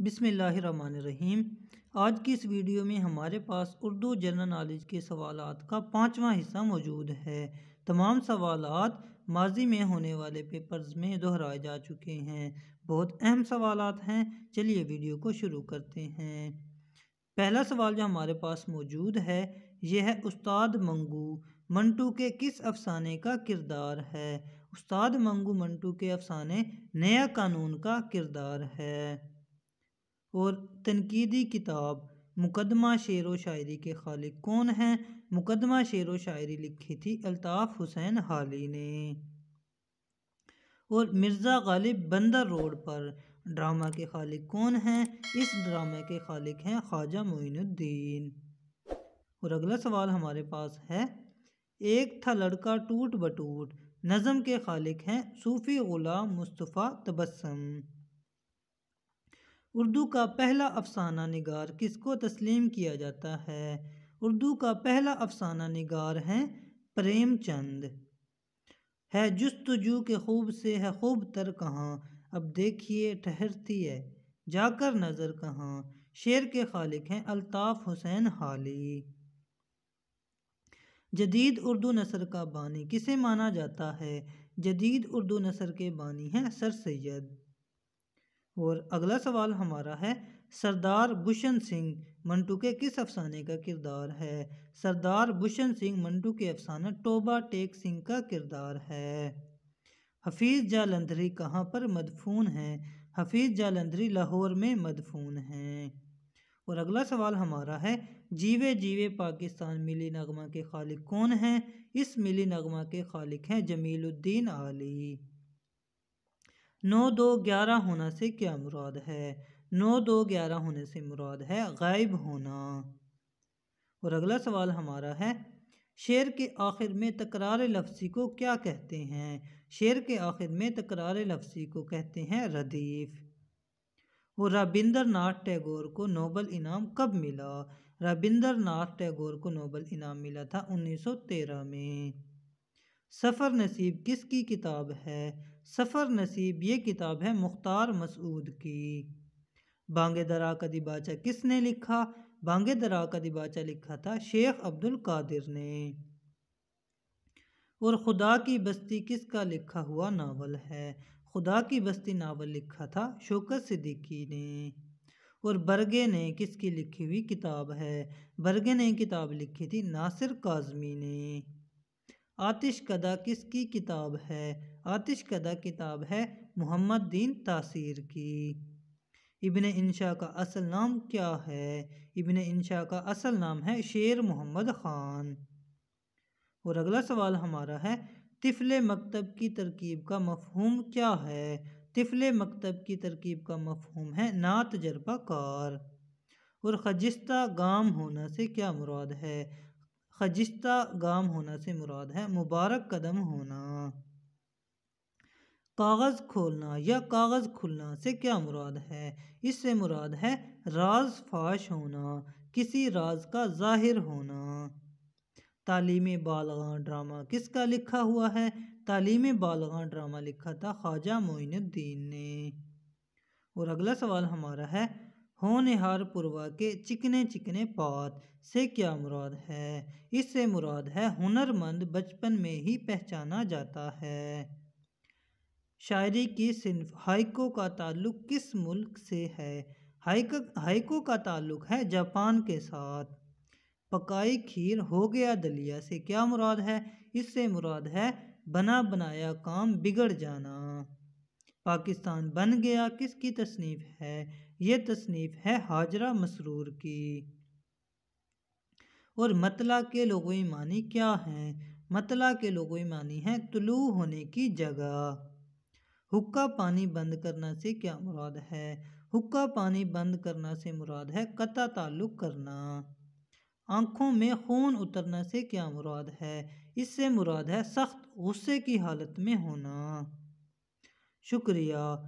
रहीम आज की इस वीडियो में हमारे पास उर्दू जनरल नॉलेज के सवाल का पाँचवा हिस्सा मौजूद है तमाम सवालत माजी में होने वाले पेपर्स में दोहराए जा चुके हैं बहुत अहम सवालत हैं चलिए वीडियो को शुरू करते हैं पहला सवाल जो हमारे पास मौजूद है यह है उस्ताद मंगू मंटू के किस अफसाने का किरदार है उस्ताद मंगू मंटू के अफसाने नया कानून का किरदार है और तनकीदी किताब मुकदमा शेर व शायरी के खालिक कौन हैं मुकदमा शेर व शायरी लिखी थी अल्ताफ़ हुसैन हाली ने और मिर्ज़ा गालिब बंदर रोड पर ड्रामा के खालिक कौन हैं इस ड्रामे के खालिक हैं ख्वाजा मोइनुद्दीन और अगला सवाल हमारे पास है एक था लड़का टूट बटूट नज़म के खालिक हैं सूफ़ी ग़ुलाम मुस्तफ़ा तबस्सम उर्दू का पहला अफसाना निगार किसको तस्लीम किया जाता है उर्दू का पहला अफसाना निगार है प्रेमचंद है जस्तजू के खूब से है खूब तर कहाँ अब देखिए ठहरती है जाकर नज़र कहाँ शेर के खालिक हैं अलताफ़ हुसैन हाली जदीद उर्दू नसर का बानी किसे माना जाता है जदीद उर्दू नसर के बानी हैं सर सैद और अगला सवाल हमारा है सरदार भूषण सिंह मंटू के किस अफसाने का किरदार है सरदार भूषण सिंह मंटू के अफसाना टोबा टेक सिंह का किरदार है हफीज़ जालंधरी कहाँ पर मदफून है हफीज़ जालंधरी लाहौर में मदफून हैं और अगला सवाल हमारा है जीवे जीवे पाकिस्तान मिली नगमा के खालिक कौन हैं इस मिली नगमा के खालिक हैं जमीलुद्दीन आली नौ दो ग्यारह होना से क्या मुराद है नौ दो ग्यारह होने से मुराद है गायब होना और अगला सवाल हमारा है शेर के आखिर में तकरार लफ्सी को क्या कहते हैं शेर के आखिर में तकरार लफ्सी को कहते हैं रदीफ और रबिंद्र नाथ टैगोर को नोबल इनाम कब मिला रबिंदर नाथ टैगोर को नोबल इनाम मिला था 1913 में सफ़र नसीब किसकी किताब है सफ़र नसीब ये किताब है मुख्तार मसूद की बांगे दरा का दिबाचा किसने लिखा बांगे दरा का दिबाचा लिखा था शेख अब्दुल कादिर ने और खुदा की बस्ती किसका लिखा हुआ नावल है खुदा की बस्ती नावल लिखा था शोकत सिद्दीकी ने और बरगे ने किसकी लिखी हुई किताब है बरगे ने किताब लिखी थी नासिर काजमी ने आतिश कदा किसकी किताब है आतिश कदा किताब है मोहम्मद दीन तासीर की इबन इंशा का असल नाम क्या है इबन इंशा का असल नाम है शेर मोहम्मद ख़ान और अगला सवाल हमारा है तिफल मकतब की तरकीब का मफहम क्या है तिफल मकतब की तरकीब का मफहम है ना तजर्बाकार कार और खजिस्ता गाम होना से क्या मुराद है खजिस्ता गाम होना से मुराद है मुबारक कदम होना कागज़ खोलना या कागज़ खुलना से क्या मुराद है इससे मुराद है राज फाश होना किसी राज का जाहिर होना तालीम बालगा ड्रामा किसका लिखा हुआ है तालीम बालगा ड्रामा लिखा था ख्वाजा मोइनुद्दीन ने और अगला सवाल हमारा है होनहार पुरवा के चिकने चिकने पात से क्या मुराद है इससे मुराद है हुनरमंद बचपन में ही पहचाना जाता है शायरी की सिनफ हाइको का ताल्लुक किस मुल्क से है हाइक हाइको का ताल्लुक है जापान के साथ पकाई खीर हो गया दलिया से क्या मुराद है इससे मुराद है बना बनाया काम बिगड़ जाना पाकिस्तान बन गया किसकी तसनीफ है ये तसनीफ़ है हाजरा मसरूर की और मतला के लोगों मानी क्या हैं मतला के लोगों मानी है तुलू होने की जगह हुक्का पानी बंद करना से क्या मुराद है हुक्का पानी बंद करना से मुराद है कता ताल्लुक़ करना आँखों में खून उतरना से क्या मुराद है इससे मुराद है सख्त गुस्से की हालत में होना शुक्रिया